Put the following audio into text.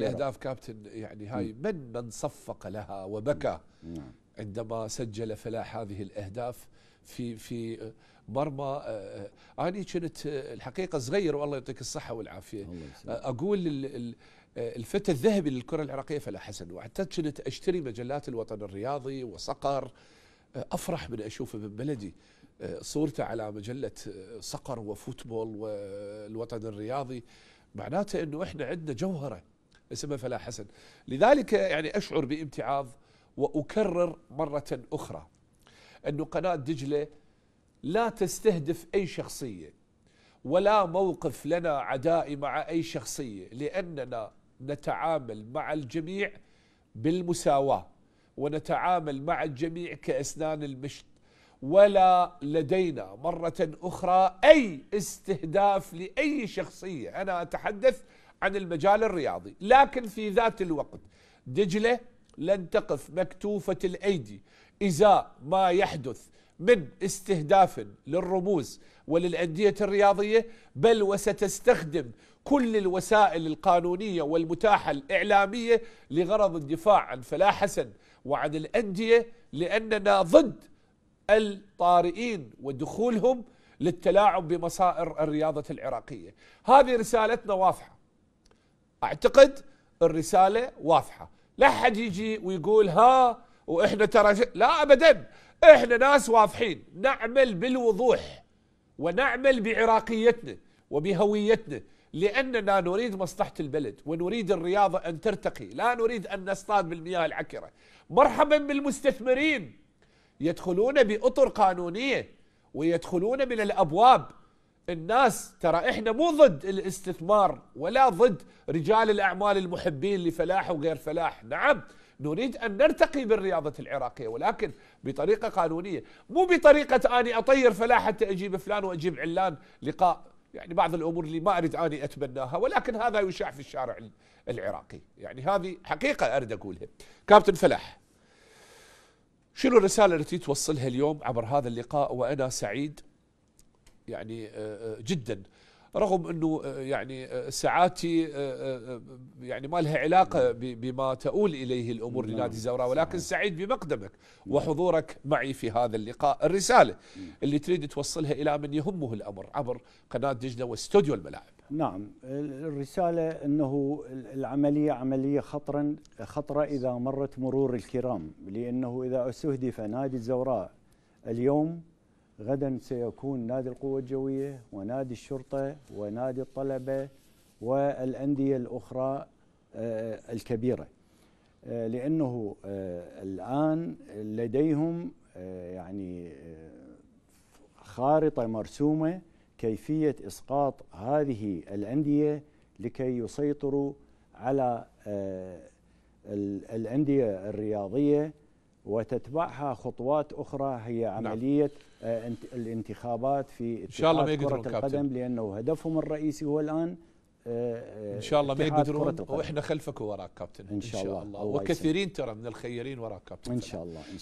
الاهداف كابتن يعني هاي من من صفق لها وبكى نعم. عندما سجل فلاح هذه الاهداف في في مرمى آه، آه، اني كنت آه، الحقيقه صغير والله يعطيك الصحه والعافيه اقول الفتى الذهبي للكره العراقيه فلاح حسن وحتى كنت اشتري مجلات الوطن الرياضي وصقر افرح من اشوفه من بلدي صورته على مجله صقر وفوتبول والوطن الرياضي معناته انه احنا عندنا جوهره اسمها فلا حسن لذلك يعني أشعر بامتعاض وأكرر مرة أخرى أن قناة دجلة لا تستهدف أي شخصية ولا موقف لنا عدائي مع أي شخصية لأننا نتعامل مع الجميع بالمساواة ونتعامل مع الجميع كأسنان المشت ولا لدينا مرة أخرى أي استهداف لأي شخصية أنا أتحدث عن المجال الرياضي لكن في ذات الوقت دجلة لن تقف مكتوفة الأيدي إزاء ما يحدث من استهداف للرموز وللأندية الرياضية بل وستستخدم كل الوسائل القانونية والمتاحة الإعلامية لغرض الدفاع عن فلاح حسن وعن الأندية لأننا ضد الطارئين ودخولهم للتلاعب بمصائر الرياضة العراقية هذه رسالتنا واضحة اعتقد الرساله واضحه لا حد يجي ويقول ها واحنا ترى لا ابدا احنا ناس واضحين نعمل بالوضوح ونعمل بعراقيتنا وبهويتنا لاننا نريد مصلحه البلد ونريد الرياضه ان ترتقي لا نريد ان نصطاد بالمياه العكره مرحبا بالمستثمرين يدخلون باطر قانونيه ويدخلون من الابواب الناس ترى احنا مو ضد الاستثمار ولا ضد رجال الاعمال المحبين لفلاح وغير فلاح، نعم نريد ان نرتقي بالرياضه العراقيه ولكن بطريقه قانونيه، مو بطريقه اني اطير فلاح حتى اجيب فلان واجيب علان لقاء يعني بعض الامور اللي ما اريد اني اتبناها ولكن هذا يشاع في الشارع العراقي، يعني هذه حقيقه اريد اقولها. كابتن فلاح شنو الرساله التي توصلها اليوم عبر هذا اللقاء وانا سعيد يعني آه، آه، جدا رغم انه آه، يعني سعادتي يعني ما لها علاقه نعم. بما تؤول اليه الامور نعم. لنادي الزوراء ولكن سعيد بمقدمك نعم. وحضورك معي في هذا اللقاء الرساله اللي تريد توصلها الى من يهمه الامر عبر قناه دجله واستوديو الملاعب نعم الرساله انه العمليه عمليه خطرا خطره اذا مرت مرور الكرام لانه اذا استهدف نادي الزوراء اليوم غدا سيكون نادي القوة الجوية ونادي الشرطة ونادي الطلبة والأندية الأخرى آه، الكبيرة آه، لأنه آه، الآن لديهم يعني خارطة مرسومة كيفية إسقاط هذه الأندية لكي يسيطروا على الأندية الرياضية وتتبعها خطوات اخرى هي نعم. عمليه نعم. الانتخابات في ان شاء الله ما يقدرون كره القدم لانه هدفهم الرئيسي هو الان آه، آه، ان شاء الله ما يقدرون واحنا خلفك ووراك كابتن ان شاء, إن شاء الله, الله. وكثيرين ترى من الخيرين وراك كابتن ان شاء الله, إن شاء الله.